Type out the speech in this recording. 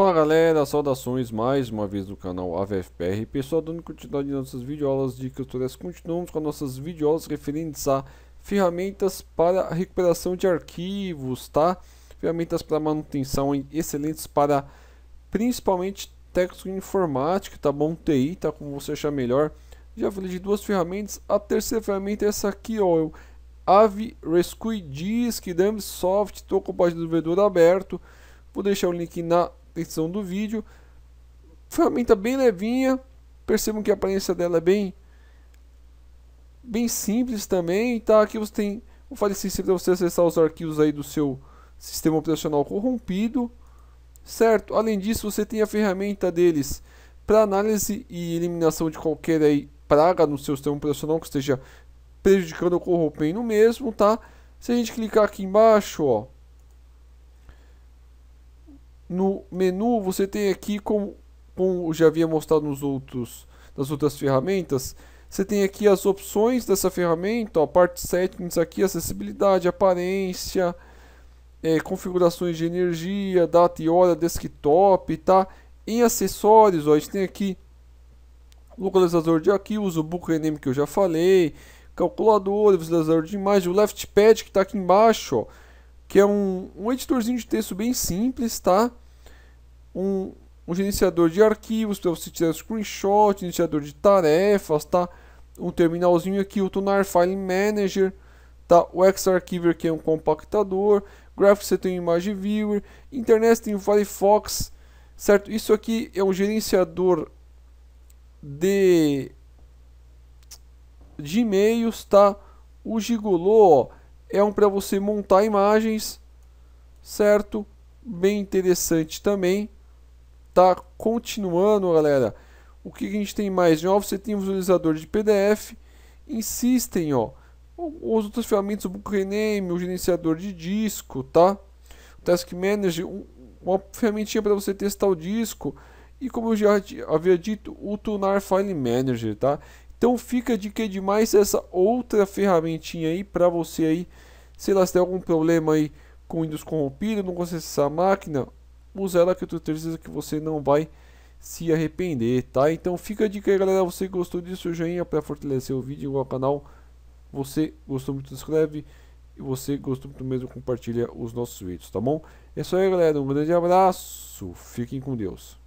Fala galera, saudações mais uma vez no canal AVFPR Pessoal, dando continuidade nossas videoaulas de tutoriais Continuamos com as nossas videoaulas referentes a ferramentas para recuperação de arquivos, tá? Ferramentas para manutenção excelentes para principalmente técnico informático, tá bom? TI, tá? Como você achar melhor Já falei de duas ferramentas, a terceira ferramenta é essa aqui, ó eu, é Ave Rescue Disk, Dumbsoft, estou com o vendedor aberto Vou deixar o link na edição do vídeo. Ferramenta bem levinha, percebam que a aparência dela é bem, bem simples também. Tá? Aqui você tem o file system para você acessar os arquivos aí do seu sistema operacional corrompido. Certo? Além disso, você tem a ferramenta deles para análise e eliminação de qualquer aí praga no seu sistema operacional que esteja prejudicando ou corrompendo mesmo, tá? Se a gente clicar aqui embaixo, ó, no menu você tem aqui, como, como já havia mostrado nos outros, nas outras ferramentas, você tem aqui as opções dessa ferramenta, ó, parte settings aqui, acessibilidade, aparência, é, configurações de energia, data e hora, desktop, tá? Em acessórios, ó, a gente tem aqui localizador de arquivos, o bookname que eu já falei, calculador, visualizador de imagem, o left pad que está aqui embaixo, ó que é um, um editorzinho de texto bem simples, tá? Um, um gerenciador de arquivos para você tirar screenshot, gerenciador de tarefas, tá? Um terminalzinho aqui, o Tunar File Manager, tá? O Xarchiver que é um compactador, Graphics você tem um Image Viewer, Internet tem o Firefox, certo? Isso aqui é um gerenciador de de e-mails, tá? O Gigolô, ó, é um para você montar imagens, certo? Bem interessante também. Tá continuando, galera. O que a gente tem mais de novo? Você tem um visualizador de PDF. Insistem, ó. Os outras ferramentas, o Book Rename, o gerenciador de disco, tá? O Task Manager, uma ferramentinha para você testar o disco. E como eu já havia dito, o Tunar File Manager, tá? Então fica de que demais essa outra ferramentinha aí para você aí, sei lá, se tem algum problema aí com Windows corrompido, não consegue acessar a máquina, usa ela que eu tenho certeza que você não vai se arrepender, tá? Então fica a dica aí, galera, você gostou disso, joinha para fortalecer o vídeo igual ao canal. Você gostou muito, se inscreve. E você gostou muito mesmo, compartilha os nossos vídeos, tá bom? É isso aí, galera. Um grande abraço. Fiquem com Deus.